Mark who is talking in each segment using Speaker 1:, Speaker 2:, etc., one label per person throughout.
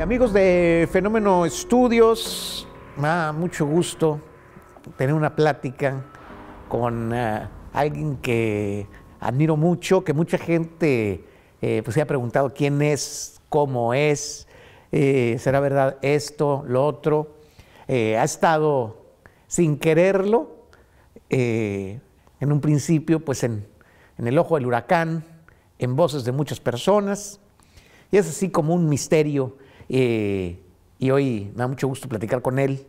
Speaker 1: Eh, amigos de Fenómeno Estudios, mucho gusto tener una plática con eh, alguien que admiro mucho, que mucha gente eh, pues se ha preguntado quién es, cómo es, será verdad esto, lo otro. ha estado sin quererlo, en un principio, pues en el ojo del huracán, en voces de muchas personas, y es así como un misterio eh, y hoy me da mucho gusto platicar con él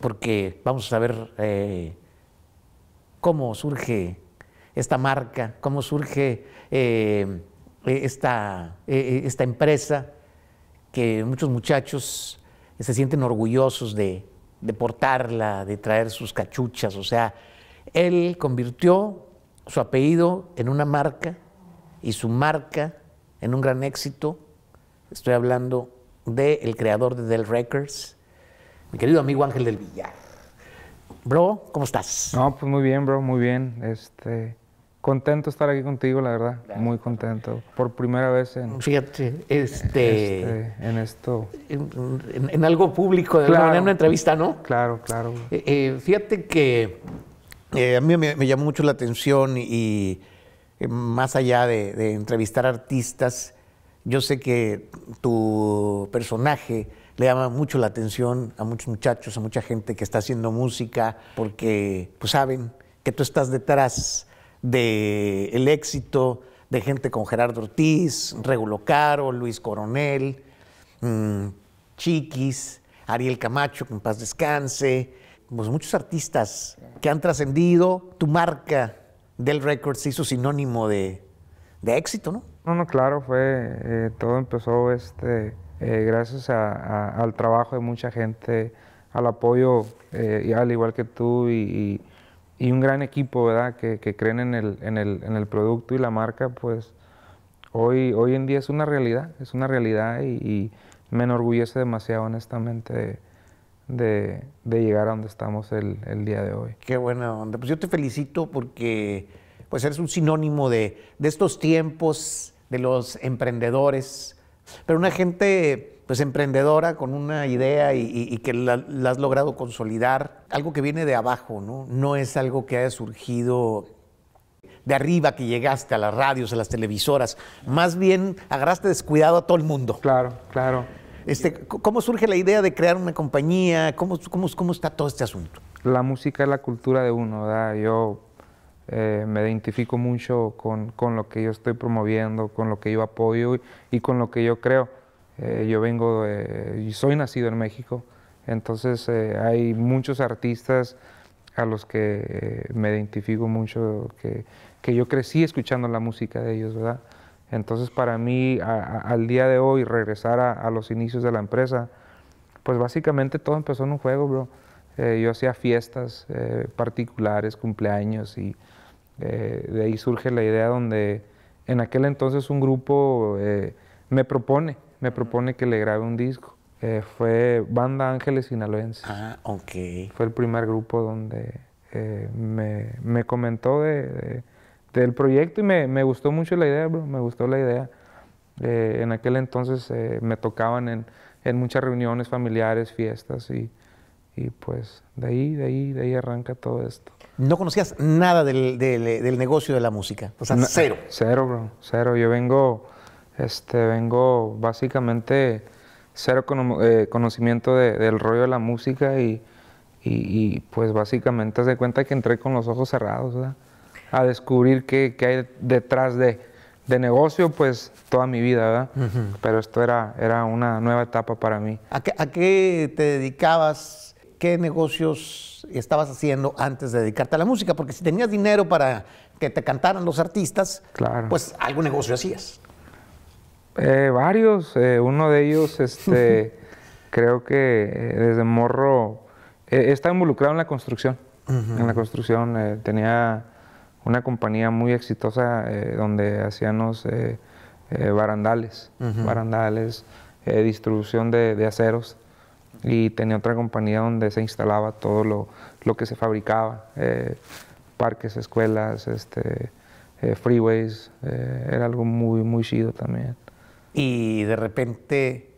Speaker 1: porque vamos a saber eh, cómo surge esta marca, cómo surge eh, e-, esta, e-, e-, esta empresa que muchos muchachos se sienten orgullosos de, de portarla, de traer sus cachuchas. O sea, él convirtió su apellido en una marca y su marca en un gran éxito. Estoy hablando del el creador de Del Records, mi querido amigo Ángel del Villar.
Speaker 2: Bro, ¿cómo estás? No, pues muy bien, bro, muy bien. Este, contento de estar aquí contigo, la verdad. Muy contento. Por primera vez en. Fíjate, este. este en esto. En, algo
Speaker 1: público, de en una entrevista, ¿no? Claro, claro. Eh, eh, fíjate que eh, a mí me, llamó mucho la atención y más allá de, de entrevistar artistas, yo sé que tu personaje le llama mucho la atención a muchos muchachos, a mucha gente que está haciendo música, porque pues, saben que tú estás detrás del el éxito de gente con Gerardo Ortiz, Regulo Caro, Luis Coronel, mm, Chiquis, Ariel Camacho, con paz descanse, pues muchos artistas que han trascendido. Tu marca del Records se hizo sinónimo de, de éxito, ¿no?
Speaker 2: No, no, claro, fue, eh, todo empezó este, eh, gracias al trabajo de mucha gente, al apoyo, eh, al igual que tú, y, un gran equipo, ¿verdad?, que, creen en el, producto y la marca, pues hoy, hoy en día es una realidad, es una realidad y, me enorgullece demasiado, honestamente, de, llegar a donde estamos el, día de hoy. Qué bueno, onda. Pues yo te
Speaker 1: felicito porque pues eres un sinónimo de, de estos tiempos de los emprendedores, pero una gente pues emprendedora con una idea y, que la, has logrado consolidar, algo que viene de abajo, ¿no? No es algo que haya surgido de arriba que llegaste a las radios, a las televisoras, más bien agarraste descuidado a todo el mundo. Claro, claro. Este, ¿Cómo surge la idea de crear una compañía? ¿Cómo, cómo está todo este asunto?
Speaker 2: La música es la cultura de uno, ¿verdad? Yo eh, me identifico mucho con, con, lo que yo estoy promoviendo, con lo que yo apoyo y, con lo que yo creo. Eh, yo vengo y soy nacido en México, entonces eh, hay muchos artistas a los que me identifico mucho, que, que, yo crecí escuchando la música de ellos, ¿verdad? Entonces para mí al día de hoy regresar a, los inicios de la empresa, pues básicamente todo empezó en un juego, bro. yo hacía fiestas particulares, cumpleaños y, eh, de ahí surge la idea donde en aquel entonces un grupo eh, me propone, me propone que le grabe un disco. Eh, fue Banda Ángeles Sinaloense. Ah, ok. Fue el primer grupo donde me, comentó del proyecto y me, gustó mucho la idea, bro, me gustó la idea. en aquel entonces me tocaban en, en muchas reuniones familiares, fiestas y y pues de ahí, de ahí, de ahí arranca todo esto. ¿No conocías nada del, del, negocio de la música? O sea, cero. Cero, bro, cero. Yo vengo, este, vengo básicamente cero eh, conocimiento del rollo de la música y, y, pues básicamente se cuenta que entré con los ojos cerrados, ¿verdad? A descubrir qué, qué hay detrás de, de negocio, pues toda mi vida, ¿verdad? Pero esto era, era una nueva etapa para mí. ¿A qué, a qué te
Speaker 1: dedicabas qué negocios estabas haciendo antes de dedicarte a la música, porque si tenías dinero para que te cantaran los artistas, pues algún negocio hacías.
Speaker 2: Eh, varios, eh, uno de ellos, este, creo que eh, desde morro estaba involucrado en la construcción. En la construcción tenía una compañía muy exitosa donde hacíamos barandales, barandales, distribución de aceros y tenía otra compañía donde se instalaba todo lo, que se fabricaba, eh, parques, escuelas, este, eh, freeways, eh, era algo muy, muy chido también.
Speaker 1: Y de repente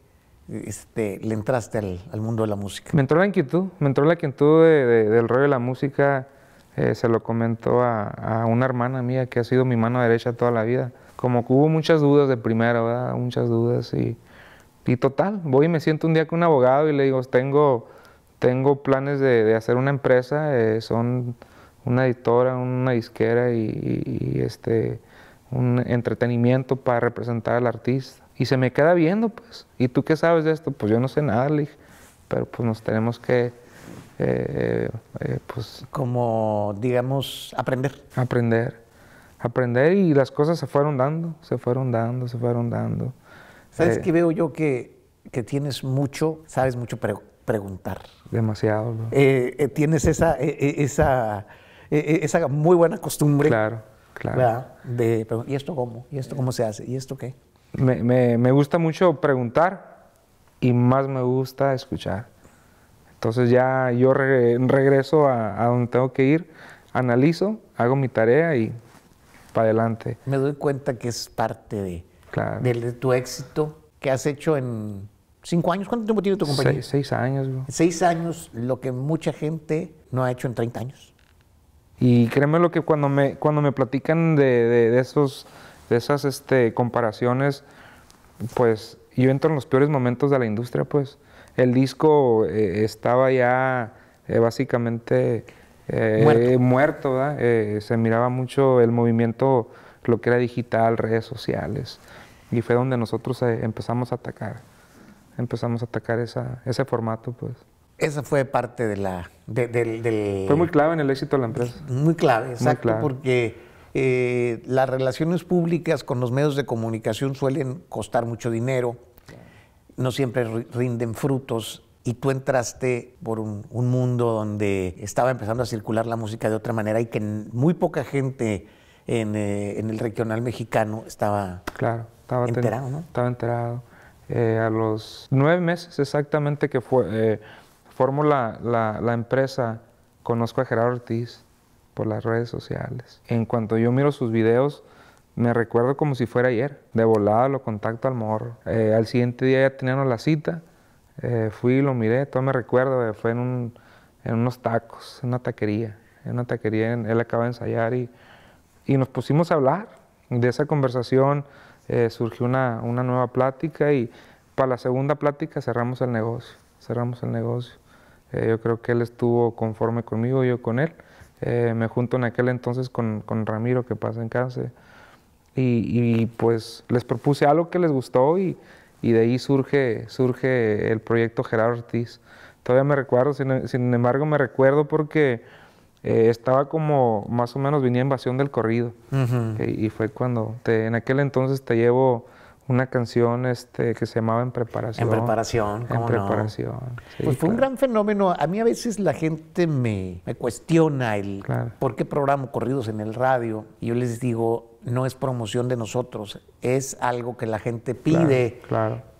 Speaker 1: este, le entraste al, mundo de la
Speaker 2: música. Me entró la inquietud, me entró la inquietud del rollo de la música, se lo comentó a, una hermana mía que ha sido mi mano derecha toda la vida. Como que hubo muchas dudas de primera, muchas dudas y y total, voy y me siento un día con un abogado y le digo, tengo, tengo planes de, hacer una empresa, eh, son una editora, una disquera y, este, un entretenimiento para representar al artista. Y se me queda viendo, pues, ¿y tú qué sabes de esto? Pues yo no sé nada, le pero pues nos tenemos que, eh, eh, pues... Como, digamos, aprender. Aprender, aprender y las cosas se fueron dando, se fueron dando, se fueron dando. Sabes qué que veo yo que, que, tienes mucho, sabes mucho preguntar. Demasiado.
Speaker 1: Eh, eh, tienes esa, e, e, esa, e, esa muy buena costumbre. Claro, claro. De, ¿Y esto cómo? ¿Y esto cómo se hace? ¿Y esto qué?
Speaker 2: Me, me, me gusta mucho preguntar y más me gusta escuchar. Entonces ya yo regreso a, donde tengo que ir, analizo, hago mi tarea y para adelante. Me doy cuenta que es parte de,
Speaker 1: de, tu éxito que has hecho en cinco años. ¿Cuánto tiempo tiene tu compañía?
Speaker 2: seis, años.
Speaker 1: Seis años, lo que mucha gente no ha hecho en 30 años.
Speaker 2: Y créeme lo que cuando me, cuando me platican de, esos, de esas este, comparaciones, pues yo entro en los peores momentos de la industria, pues. El disco eh, estaba ya eh, básicamente eh, muerto, muerto se miraba mucho el movimiento lo que era digital, redes sociales. Y fue donde nosotros eh, empezamos a atacar, empezamos a atacar esa, ese formato, pues.
Speaker 1: Esa fue parte de la... De, del, fue muy clave en el éxito de la empresa. Muy clave, exacto, porque eh, las relaciones públicas con los medios de comunicación suelen costar mucho dinero, no siempre rinden frutos y tú entraste por un, un, mundo donde estaba empezando a circular la música de otra manera y que muy poca gente eh, en, el regional mexicano estaba,
Speaker 2: claro, estaba enterado, ¿no? Estaba enterado. Eh, a los nueve meses exactamente que fue, eh, formo la, la, empresa, conozco a Gerardo Ortiz por las redes sociales. En cuanto yo miro sus videos, me recuerdo como si fuera ayer. De volada lo contacto al morro. al siguiente día ya teníamos la cita. fui y lo miré, todo me recuerdo, fue en, un, en unos tacos, en una taquería. En una taquería, él acaba de ensayar y y nos pusimos a hablar. De esa conversación eh, surgió una, una, nueva plática y para la segunda plática cerramos el negocio, cerramos el negocio. Eh, yo creo que él estuvo conforme conmigo, yo con él. Eh, me junto en aquel entonces con, con Ramiro que pasa en cáncer y, y, pues les propuse algo que les gustó y, y, de ahí surge, surge el proyecto Gerardo Ortiz. Todavía me recuerdo, sin embargo me recuerdo porque eh, estaba como más o menos venía invasión del corrido y fue cuando en aquel entonces te llevo una canción este, que se llamaba En Preparación. En Preparación, ¿cómo En Preparación. pues fue un
Speaker 1: gran fenómeno. A mí a veces la gente me, cuestiona el por qué programo corridos en el radio. Y yo les digo, no es promoción de nosotros, es algo que la gente pide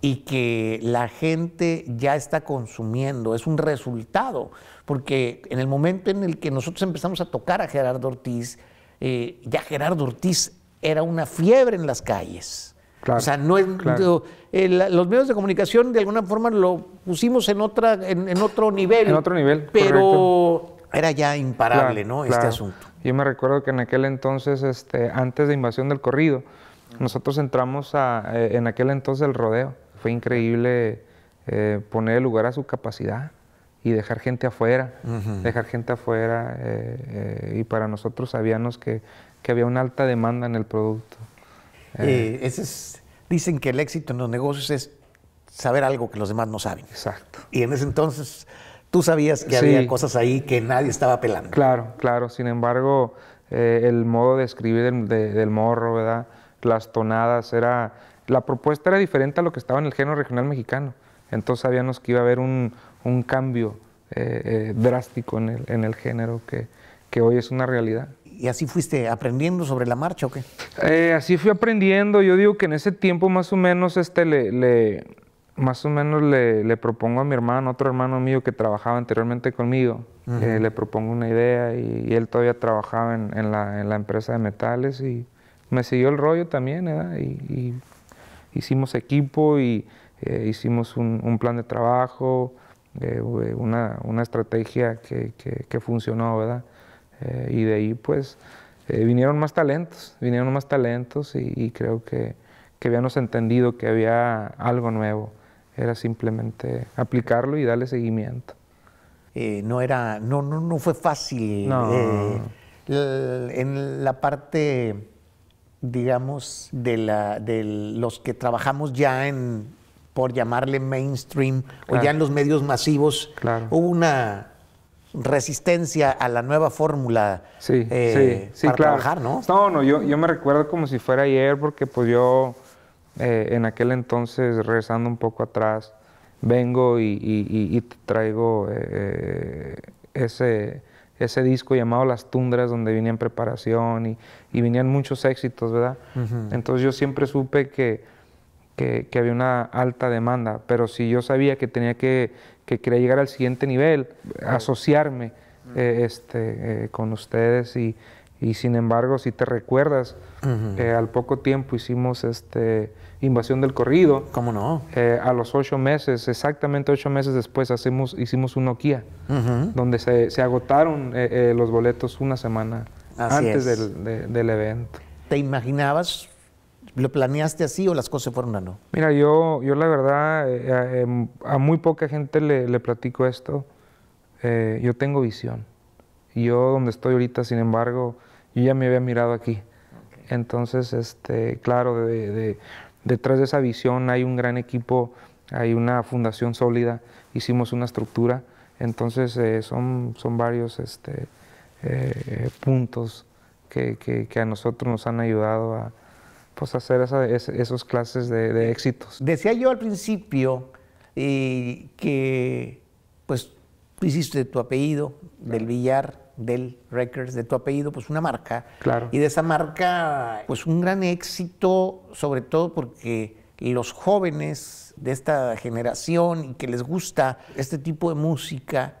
Speaker 1: y que la gente ya está consumiendo, es un resultado, porque en el momento en el que nosotros empezamos a tocar a Gerardo Ortiz, eh, ya Gerardo Ortiz era una fiebre en las calles. o sea, no eh, los medios de comunicación de alguna forma lo pusimos en otra, en, otro nivel. Pero
Speaker 2: era ya imparable, ¿no? Este asunto. Yo me recuerdo que en aquel entonces, este, antes de Invasión del Corrido, nosotros entramos a, eh, en aquel entonces el rodeo. Fue increíble eh, poner lugar a su capacidad y dejar gente afuera, dejar gente afuera. Eh, y para nosotros sabíamos que, había una alta demanda en el producto.
Speaker 1: dicen que el éxito en los negocios es saber algo que los demás no saben. Exacto. Y en ese entonces
Speaker 2: Tú sabías que había cosas ahí que nadie estaba pelando. Claro, claro. Sin embargo, eh, el modo de escribir del, morro, ¿verdad? Las tonadas, era. La propuesta era diferente a lo que estaba en el género regional mexicano. Entonces sabíamos que iba a haber un, cambio eh, eh, drástico en el, en el género que, que hoy es una realidad. ¿Y así fuiste aprendiendo sobre la marcha o qué? así fui aprendiendo. Yo digo que en ese tiempo más o menos este, le, más o menos le, propongo a mi hermano, otro hermano mío que trabajaba anteriormente conmigo, eh, le propongo una idea y, él todavía trabajaba en, la, empresa de metales y me siguió el rollo también, ¿verdad? ¿eh? y, hicimos equipo y eh, hicimos un, plan de trabajo, una, estrategia que, funcionó, ¿verdad? y de ahí pues vinieron más talentos, vinieron más talentos y, creo que habíamos entendido que había algo nuevo. Era simplemente aplicarlo y darle seguimiento. Eh, no era, no, no, no fue fácil. Eh,
Speaker 1: en la parte, digamos, de, la, de los que trabajamos ya en, por llamarle mainstream, o ya en los medios masivos, claro. hubo una resistencia a la nueva fórmula sí, eh, sí, trabajar,
Speaker 2: ¿no? No, no, yo, yo me recuerdo como si fuera ayer porque pues yo eh, en aquel entonces, regresando un poco atrás, vengo y, traigo eh, eh, ese, ese disco llamado Las Tundras, donde venía en preparación y, y venían muchos éxitos, ¿verdad? Entonces yo siempre supe que, había una alta demanda, pero si yo sabía que tenía que, quería llegar al siguiente nivel, asociarme este, con ustedes y, y sin embargo, si te recuerdas, eh, al poco tiempo hicimos este Invasión del Corrido. ¿Cómo no? Eh, a los ocho meses, exactamente ocho meses después, hacemos, hicimos un Nokia, donde se, se agotaron eh, los boletos una semana antes del, del, evento. ¿Te imaginabas? ¿Lo planeaste así o las cosas fueron a no? Mira, yo, yo la verdad, em, a, muy poca gente le, le platico esto. yo tengo visión. Yo donde estoy ahorita, sin embargo, yo ya me había mirado aquí. Entonces, este, claro, de, detrás de esa visión hay un gran equipo, hay una fundación sólida, hicimos una estructura, entonces eh, son, son varios este, eh, puntos que, a nosotros nos han ayudado a pues, hacer esas esos clases de, éxitos. Decía yo al principio eh, que
Speaker 1: pues hiciste de tu apellido, del billar, del Records, de tu apellido, pues una marca. Claro. Y de esa marca, pues un gran éxito, sobre todo porque los jóvenes de esta generación y que les gusta este tipo de música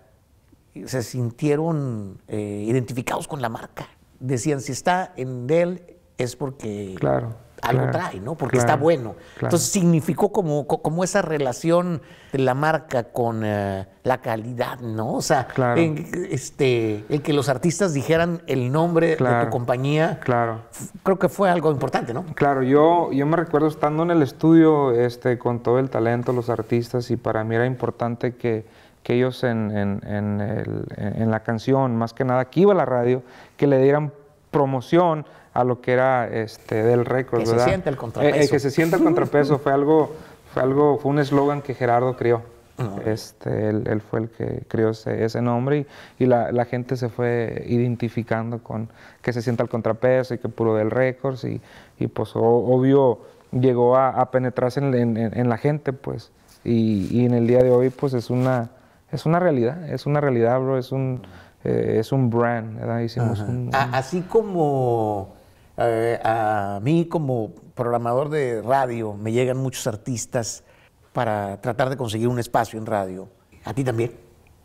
Speaker 1: se sintieron eh, identificados con la marca. Decían, si está en Dell es porque claro algo trae, ¿no? Porque está bueno. Entonces significó como, como esa relación de la marca con eh, la calidad,
Speaker 2: ¿no? O sea, en, este,
Speaker 1: el que los artistas dijeran el nombre de tu compañía, claro. creo que fue algo importante, ¿no?
Speaker 2: Claro, yo, yo me recuerdo estando en el estudio este, con todo el talento, los artistas, y para mí era importante que, que ellos en, en la canción, más que nada, que iba a la radio, que le dieran promoción a lo que era este, del récord. Que se siente el eh, contrapeso. Eh, que se sienta el contrapeso fue algo, fue algo, fue un eslogan que Gerardo crió. Ah, este, él, él, fue el que crió ese, ese nombre y, y la, la, gente se fue identificando con que se sienta el contrapeso y que puro del récord. y, y pues obvio llegó a, penetrarse en, en, la gente pues y, y, en el día de hoy pues es una, es una realidad, es una realidad bro, es un, eh, es un brand, ¿verdad? Hicimos un... Así
Speaker 1: como eh, a mí como programador de radio me llegan muchos artistas para tratar de conseguir un espacio en radio. A ti también.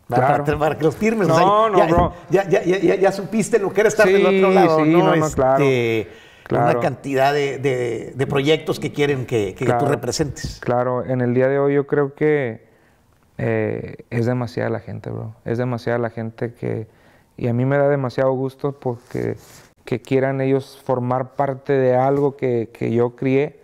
Speaker 1: Para, que los firmes. No, no, bro. Ya, supiste lo que era estar del otro lado. Sí, este, Una cantidad de, proyectos que quieren que, tú
Speaker 2: representes. Claro, en el día de hoy yo creo que eh, es demasiada la gente, bro. Es demasiada la gente que... Y a mí me da demasiado gusto porque que quieran ellos formar parte de algo que, yo crié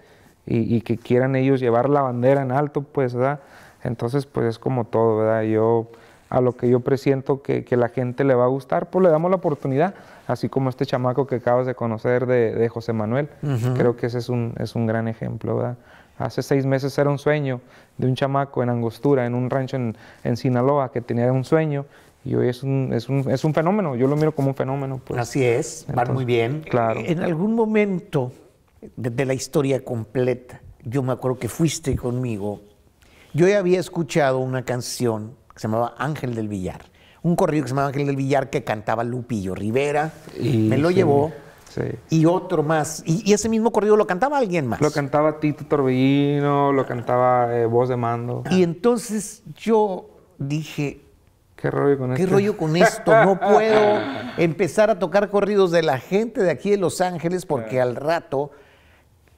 Speaker 2: y, que quieran ellos llevar la bandera en alto, pues, ¿verdad? Entonces, pues es como todo, ¿verdad? Yo, a lo que yo presiento que, que la gente le va a gustar, pues le damos la oportunidad, así como este chamaco que acabas de conocer de, de José Manuel, creo que ese es un, es un gran ejemplo, ¿verdad? Hace seis meses era un sueño de un chamaco en Angostura, en un rancho en, en Sinaloa, que tenía un sueño y hoy es un, es un, es un fenómeno, yo lo miro como un fenómeno. Pues. Así
Speaker 1: es, va van muy bien. Claro. En algún momento de la historia completa, yo me acuerdo que fuiste conmigo, yo ya había escuchado una canción que se llamaba Ángel del Villar, un corrido que se llamaba Ángel del Villar que cantaba Lupillo Rivera, y, me lo llevó.
Speaker 2: Sí. Y otro más. Y, ese mismo corrido lo cantaba alguien más. Lo cantaba Tito Torbellino, lo cantaba eh, Voz de Mando.
Speaker 1: Y entonces yo dije,
Speaker 2: ¿Qué rollo con ¿Qué esto? rollo con esto? No puedo
Speaker 1: empezar a tocar corridos de la gente de aquí de Los Ángeles porque al rato,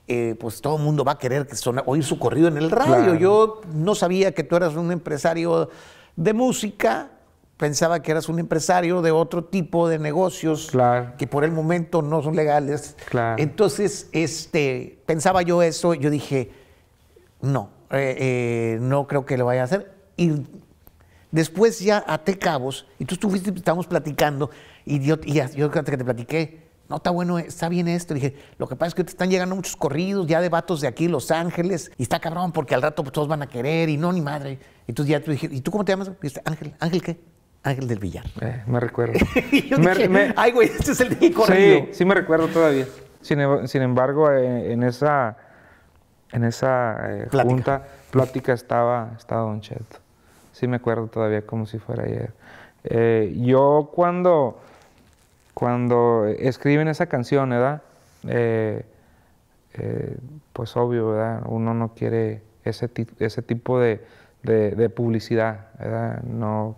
Speaker 1: eh, pues todo el mundo va a querer oír su corrido en el radio. Yo no sabía que tú eras un empresario de música, pensaba que eras un empresario de otro tipo de negocios que por el momento no son legales. Entonces, este, pensaba yo eso, yo dije, no, eh, eh, no creo que lo vaya a hacer. Y Después ya até cabos, y tú estuviste, estábamos platicando, y yo, y yo que te platiqué, no, está bueno, está bien esto. dije, lo que pasa es que te están llegando muchos corridos ya de vatos de aquí, Los Ángeles, y está cabrón porque al rato pues, todos van a querer, y no, ni madre. Entonces ya te dije, ¿y tú cómo te llamas? Y Ángel,
Speaker 2: ¿Ángel qué? Ángel del Villar. Eh, me recuerdo.
Speaker 1: yo ay, güey, este es el de corrido.
Speaker 2: Sí, sí me recuerdo todavía. Sin, em, embargo, eh, en, esa, en esa eh, plática. junta, plática estaba, estaba Don Cheto. Sí me acuerdo todavía como si fuera ayer. Eh, yo cuando, cuando escriben esa canción, ¿verdad? Eh, eh, pues obvio, ¿verdad? Uno no quiere ese, tipo de, publicidad, ¿verdad? No,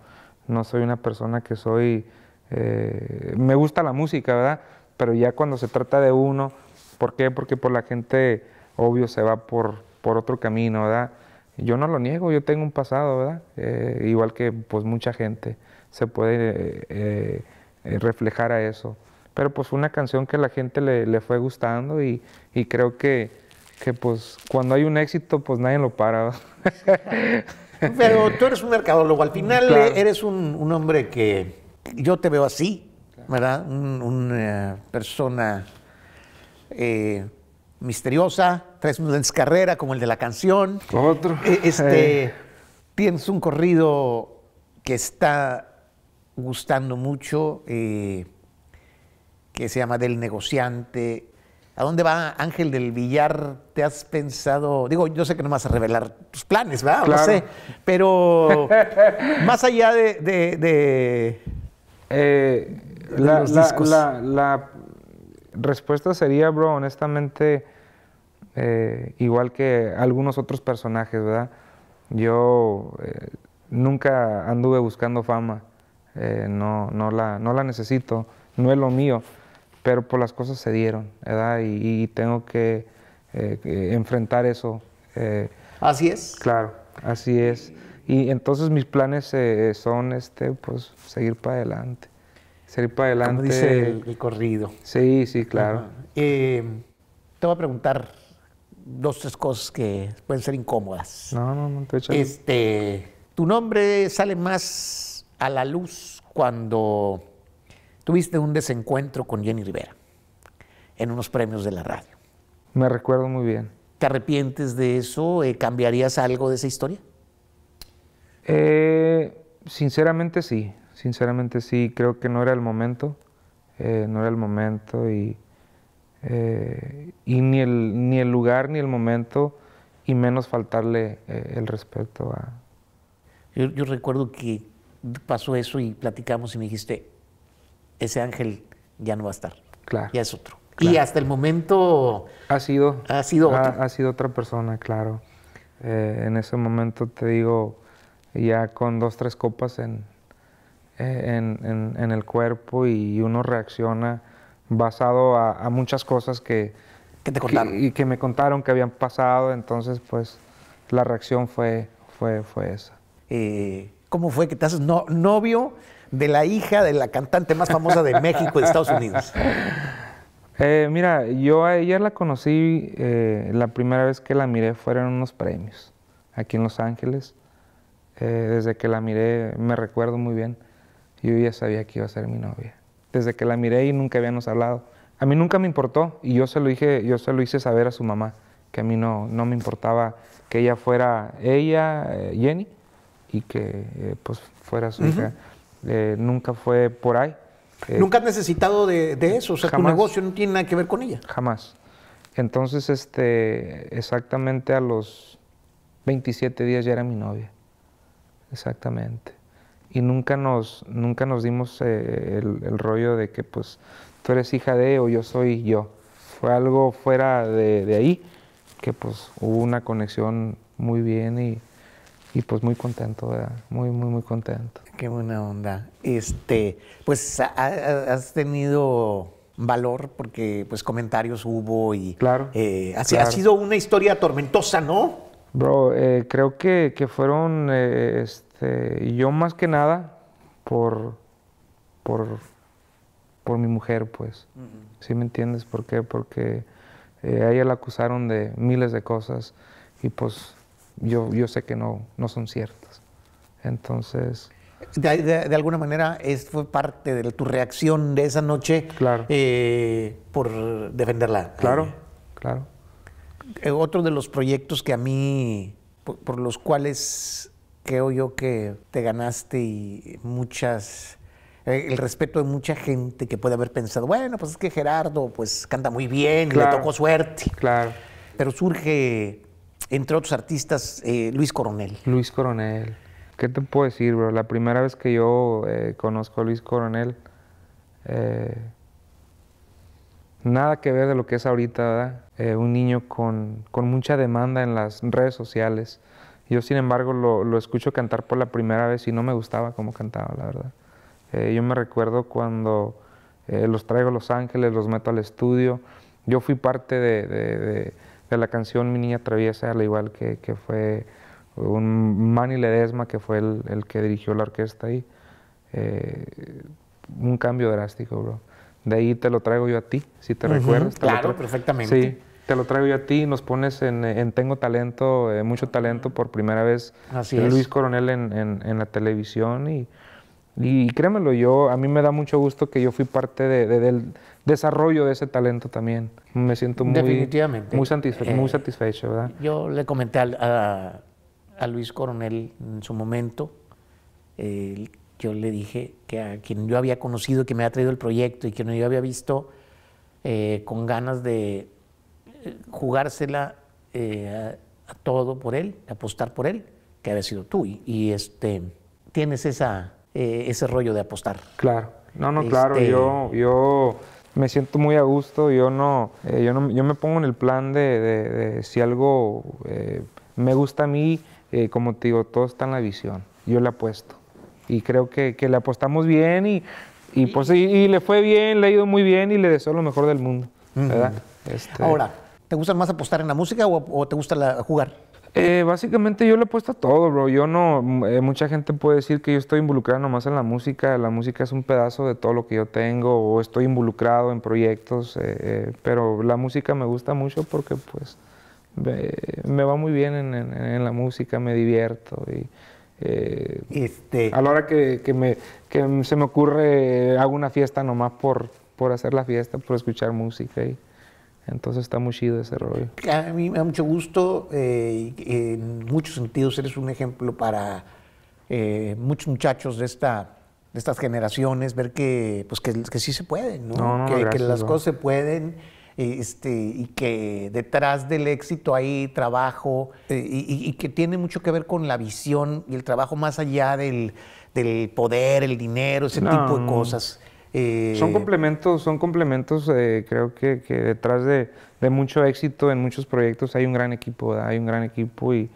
Speaker 2: no soy una persona que soy... me gusta la música, ¿verdad? Pero ya cuando se trata de uno, ¿por qué? Porque por la gente, obvio, se va por, por otro camino, ¿verdad? Yo no lo niego, yo tengo un pasado, ¿verdad? Eh, igual que pues mucha gente se puede eh, eh, reflejar a eso. Pero pues fue una canción que a la gente le, fue gustando y, creo que, pues cuando hay un éxito pues nadie lo para.
Speaker 1: Pero tú eres un mercadólogo, al final eres un, hombre que yo te veo así, ¿verdad? una persona misteriosa, tres un de carrera como el de la canción. Otro. E, este, eh. Tienes un corrido que está gustando mucho, eh, que se llama Del Negociante. ¿A dónde va Ángel del Villar? ¿Te has pensado? Digo, yo sé que no vas a revelar tus planes, ¿verdad? sé. Pero
Speaker 2: más allá de. de, eh, la, los La, la, respuesta sería, bro, honestamente, eh, igual que algunos otros personajes, ¿verdad? Yo eh, nunca anduve buscando fama, eh, no, no, la, no la necesito, no es lo mío, pero por las cosas se dieron, ¿verdad? Y, tengo que enfrentar eso. así es. Claro, así es. Y entonces mis planes son, este, pues, seguir para adelante
Speaker 1: para adelante. dice el, corrido.
Speaker 2: Sí, sí, claro.
Speaker 1: Eh, te voy a preguntar dos, tres cosas que pueden ser incómodas. No, no, no te
Speaker 2: Este,
Speaker 1: tu nombre sale más a la luz cuando tuviste un desencuentro con Jenny Rivera en unos premios de la radio.
Speaker 2: Me recuerdo muy bien.
Speaker 1: ¿Te arrepientes de eso? Eh, ¿Cambiarías algo de esa historia?
Speaker 2: Eh, sinceramente sí sinceramente sí creo que no era el momento, eh, no era el momento eh, y, ni, el, ni el lugar ni el momento y menos faltarle eh, el respeto a... Yo, recuerdo que
Speaker 1: pasó eso y platicamos y me dijiste, ese ángel ya no va a estar, claro. ya es otro.
Speaker 2: Y hasta el momento... Ha sido. Ha sido Ha, ha sido otra persona, claro. en ese momento te digo, ya con dos, tres copas en, en, el cuerpo y uno reacciona basado a, muchas cosas que, que te contaron. y que me contaron que habían pasado, entonces pues la reacción fue, fue, fue esa. Eh,
Speaker 1: ¿Cómo fue que te haces novio de la hija de la cantante más famosa de México y de Estados Unidos?
Speaker 2: Eh, mira, yo a ella la conocí, eh, la primera vez que la miré fueron unos premios aquí en Los Ángeles. desde que la miré me recuerdo muy bien yo ya sabía que iba a ser mi novia. Desde que la miré y nunca habíamos hablado. A mí nunca me importó y yo se lo dije, yo se lo hice saber a su mamá, que a mí no, no me importaba que ella fuera ella, eh, Jenny, y que eh, pues fuera su hija. Eh, nunca fue por ahí. ¿Nunca has
Speaker 1: necesitado de, eso? O sea, tu negocio
Speaker 2: no tiene nada que ver con ella. Jamás. Entonces, este, exactamente a los 27 días ya era mi novia. Exactamente y nunca nos, nunca nos dimos eh, el, rollo de que pues tú eres hija de o yo soy yo. Fue algo fuera de, ahí que pues hubo una conexión muy bien y, y pues muy contento, ¿verdad? Muy, muy, muy contento. Qué buena onda.
Speaker 1: Este, pues has tenido valor
Speaker 2: porque pues comentarios
Speaker 1: hubo y claro, eh, ha sido una historia tormentosa,
Speaker 2: ¿no? Bro, eh, creo que, que fueron este, y yo más que nada por, por, por mi mujer, pues. ¿Sí me entiendes? ¿Por qué? Porque eh, a ella la acusaron de miles de cosas y pues yo, yo sé que no, no son ciertas. Entonces...
Speaker 1: De, alguna manera es, fue parte de tu reacción de esa noche claro. Eh, por defenderla. Claro, eh, claro. otro de los proyectos que a mí, por los cuales creo yo que te ganaste y muchas eh, el respeto de mucha gente que puede haber pensado, bueno, pues es que Gerardo pues canta muy bien, le tocó suerte. Claro. Pero surge,
Speaker 2: entre otros artistas, eh, Luis Coronel. Luis Coronel. ¿Qué te puedo decir, bro? La primera vez que yo eh, conozco a Luis Coronel, nada que ver de lo que es ahorita, ¿verdad? un niño con, con mucha demanda en las redes sociales yo, sin embargo, lo, escucho cantar por la primera vez y no me gustaba cómo cantaba, la verdad. Eh, yo me recuerdo cuando eh, los traigo a Los Ángeles, los meto al estudio. Yo fui parte de, la canción Mi Niña Traviesa, al igual que, fue un Manny Ledesma, que fue el, que dirigió la orquesta ahí. Eh, un cambio drástico, bro. De ahí te lo traigo yo a ti, si te recuerdas. claro, perfectamente te lo traigo yo a ti, nos pones en, Tengo Talento, eh, mucho talento por primera vez Así Luis Coronel en, la televisión y, y créemelo, yo, a mí me da mucho gusto que yo fui parte del desarrollo de ese talento también. Me siento muy, eh, muy, satisfecho. ¿verdad?
Speaker 1: Yo le comenté a, Luis Coronel en su momento, yo le dije que a quien yo había conocido, que me había traído el proyecto y que yo había visto eh, con ganas de jugársela eh, a, todo por él, apostar por él, que había sido tú. Y, este, tienes esa, eh, ese rollo de apostar.
Speaker 2: Claro, no, no, claro, este yo, yo me siento muy a gusto, yo no, eh, yo, no yo me pongo en el plan de, si algo me gusta a mí, como te digo, todo está en la visión, yo le apuesto. Y creo que, que le apostamos bien y, y, pues, y, le fue bien, le ha ido muy bien y le deseo lo mejor del mundo. ¿verdad? Este, Ahora, ¿Te gusta más apostar en la música o, te gusta la, jugar? Eh, básicamente yo le apuesto a todo, bro. Yo no, mm, eh, mucha gente puede decir que yo estoy involucrado nomás en la música. La música es un pedazo de todo lo que yo tengo o estoy involucrado en proyectos, eh, pero la música me gusta mucho porque pues me va muy bien en, la música, me divierto y este... A la hora que, me, se me ocurre, hago una fiesta nomás por, por hacer la fiesta, por escuchar música. Y... Entonces está muy chido ese rollo.
Speaker 1: A mí me da mucho gusto, eh, en muchos sentidos eres un ejemplo para eh, muchos muchachos de esta de estas generaciones, ver que, pues que, sí se pueden, que, las cosas se pueden este, y que detrás del éxito hay trabajo eh, y, que tiene mucho que ver con la visión y el trabajo más allá del, del poder, el dinero, ese tipo de cosas. Eh, son
Speaker 2: complementos, son complementos eh, creo que, detrás de, mucho éxito en muchos proyectos hay un gran equipo, hay un gran equipo y,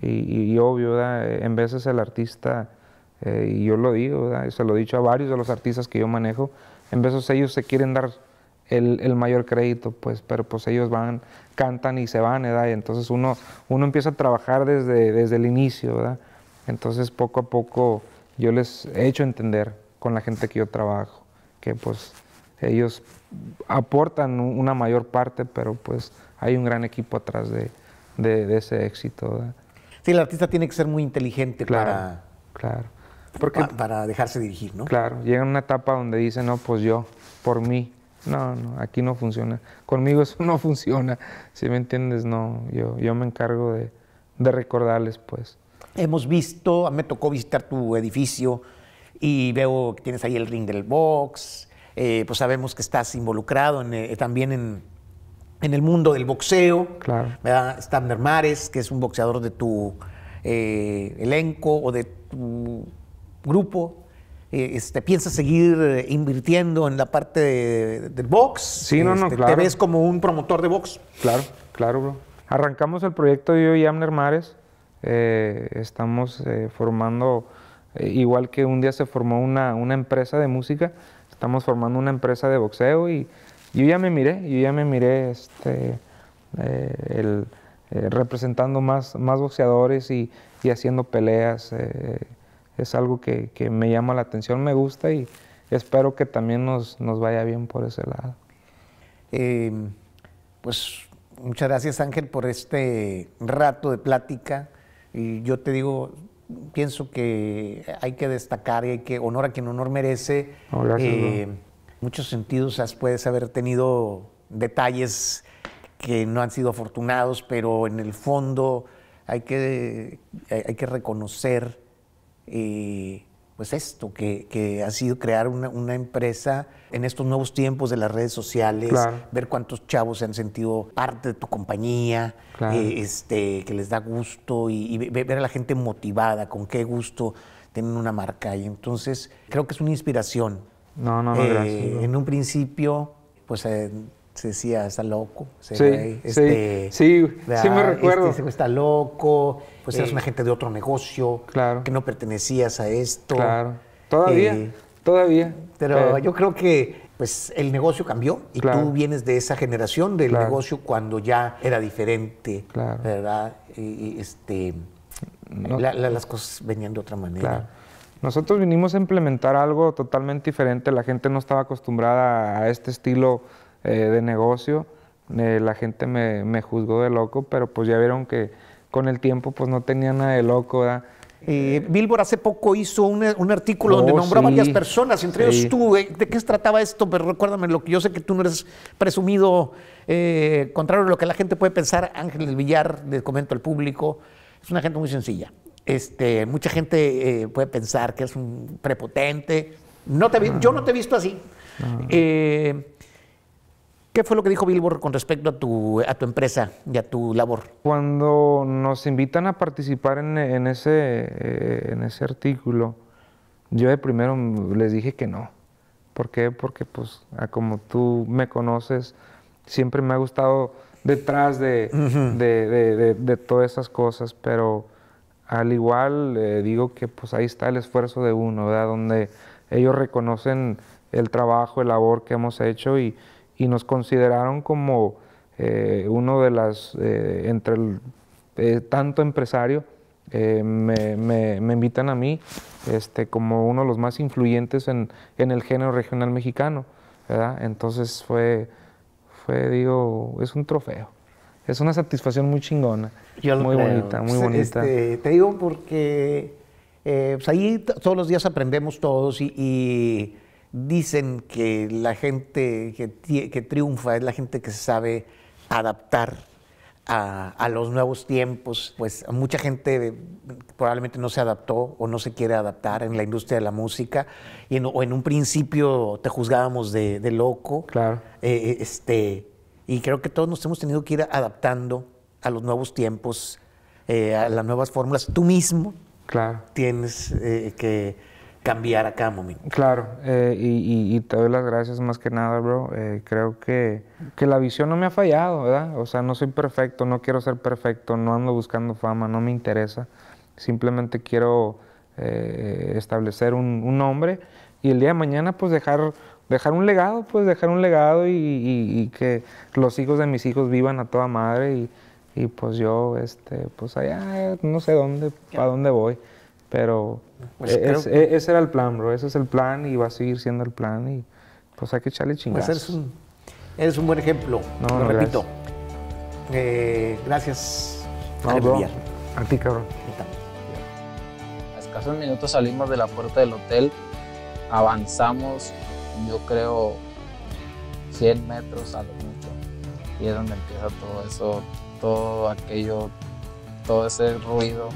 Speaker 2: y, obvio, eh, en veces el artista, y yo lo digo, se lo he dicho a varios de los artistas que yo manejo, en veces ellos se quieren dar el, mayor crédito, pues, pero pues ellos van, cantan y se van, entonces uno, uno empieza a trabajar desde, desde el inicio, Entonces poco a poco yo les he hecho entender con la gente que yo trabajo que pues ellos aportan una mayor parte, pero pues hay un gran equipo atrás de, de, ese éxito. Sí, el artista tiene que ser muy inteligente para... Claro. Porque, para dejarse dirigir, ¿no? Claro, llega una etapa donde dice, no, pues yo, por mí. No, no, aquí no funciona. Conmigo eso no funciona. Si me entiendes, no, yo, yo me encargo de, de recordarles, pues.
Speaker 1: Hemos visto, me tocó visitar tu edificio, y veo que tienes ahí el ring del box, eh, pues sabemos que estás involucrado eh, también en, el mundo del boxeo. Claro. Está Stamner Mares, que es un boxeador de tu eh, elenco o de tu grupo. Este, ¿Piensas seguir invirtiendo en la parte del box? Sí, no, no, este, claro. ¿Te ves
Speaker 2: como un promotor de box? Claro, claro, bro. Arrancamos el proyecto yo y Amner Mares. estamos formando eh, igual que un día se formó una, empresa de música, estamos formando una empresa de boxeo y yo ya me miré, yo ya me miré este, eh, el, eh, representando más, más boxeadores y, haciendo peleas. es algo que, me llama la atención, me gusta y espero que también nos, nos vaya bien por ese lado. Em, pues muchas gracias Ángel por este rato
Speaker 1: de plática y yo te digo, pienso que hay que destacar y hay que honor a quien honor merece. Eh, muchos sentidos puedes haber tenido detalles que no han sido afortunados, pero en el fondo hay que, hay que reconocer eh, pues esto, que, que ha sido crear una, empresa en estos nuevos tiempos de las redes sociales, ver cuántos chavos se han sentido parte de tu compañía, eh, este, que les da gusto y, ver a la gente motivada, con qué gusto tienen una marca. Y entonces creo que es una inspiración. No, no, no, gracias. Eh, en un principio, pues... Eh, se decía, está loco. se sí, este, sí, sí, me ah, este recuerdo. está loco, pues eres eras gente de otro negocio, claro. que no pertenecías a esto. Claro, todavía, eh, todavía. Pero yo creo que pues el negocio cambió y tú vienes de esa generación del negocio cuando ya era diferente, claro. ¿verdad? Y, este, las cosas venían de otra manera.
Speaker 2: Nosotros vinimos a implementar algo totalmente diferente, la gente no estaba acostumbrada a este estilo eh, de negocio. Eh, la gente me, juzgó de loco, pero pues ya vieron que con el tiempo pues no tenía nada de loco, ¿verdad? Eh, hace poco hizo un, artículo donde oh, nombró a varias personas, entre ellos tú.
Speaker 1: ¿De qué se trataba esto? Pero recuérdame lo que yo sé que tú no eres presumido, contrario a lo que la gente puede pensar. Ángel del Villar, le comento al público, es una gente muy sencilla. Este, mucha gente puede pensar que es un prepotente. No te, Yo no te he visto así. Ah. ¿Qué fue lo que dijo Billboard con respecto a tu, a tu empresa y a tu labor?
Speaker 2: Cuando nos invitan a participar en, ese, eh, en ese artículo, yo de primero les dije que no. ¿Por qué? Porque pues como tú me conoces, siempre me ha gustado detrás de, de, de, de todas esas cosas, pero al igual eh, digo que pues ahí está el esfuerzo de uno, ¿verdad? Donde ellos reconocen el trabajo, el labor que hemos hecho y y nos consideraron como eh, uno de las, eh, entre eh, tanto empresario, me, invitan a mí este, como uno de los más influyentes en, el género regional mexicano. Entonces fue, fue, digo, es un trofeo. Es una satisfacción muy chingona. muy bonita, muy pues, bonita. Este,
Speaker 1: te digo porque pues, ahí todos los días aprendemos todos y dicen que la gente que, que, triunfa es la gente que se sabe adaptar a, a, los nuevos tiempos. Pues mucha gente probablemente no se adaptó o no se quiere adaptar en la industria de la música. Y en, o en un principio te juzgábamos de, de loco. Claro. Eh, eh, este, y creo que todos nos hemos tenido que ir adaptando a los nuevos tiempos, eh, a las nuevas fórmulas. Tú mismo claro. tienes que cambiar a cada momento.
Speaker 2: Claro, eh, y, te doy las gracias más que nada, bro. Eh, creo que, la visión no me ha fallado, ¿verdad? O sea, no soy perfecto, no quiero ser perfecto, no ando buscando fama, no me interesa. Simplemente quiero eh, establecer un, nombre y el día de mañana, pues dejar, dejar un legado, pues dejar un legado y, que los hijos de mis hijos vivan a toda madre y, pues yo, este, pues allá, no sé dónde, a dónde voy. Pero pues e-, e-, ese era el plan, bro. Ese es el plan y va a seguir siendo el plan. Y pues hay que echarle pues chingados. eres,
Speaker 1: un, buen ejemplo. No, Lo repito. Gracias. Eh, gracias. No, A ti, cabrón.
Speaker 2: A escasos minutos salimos de la puerta del hotel. Avanzamos, yo creo, 100 metros a lo mucho. Y es donde empieza todo eso, todo aquello, todo ese ruido.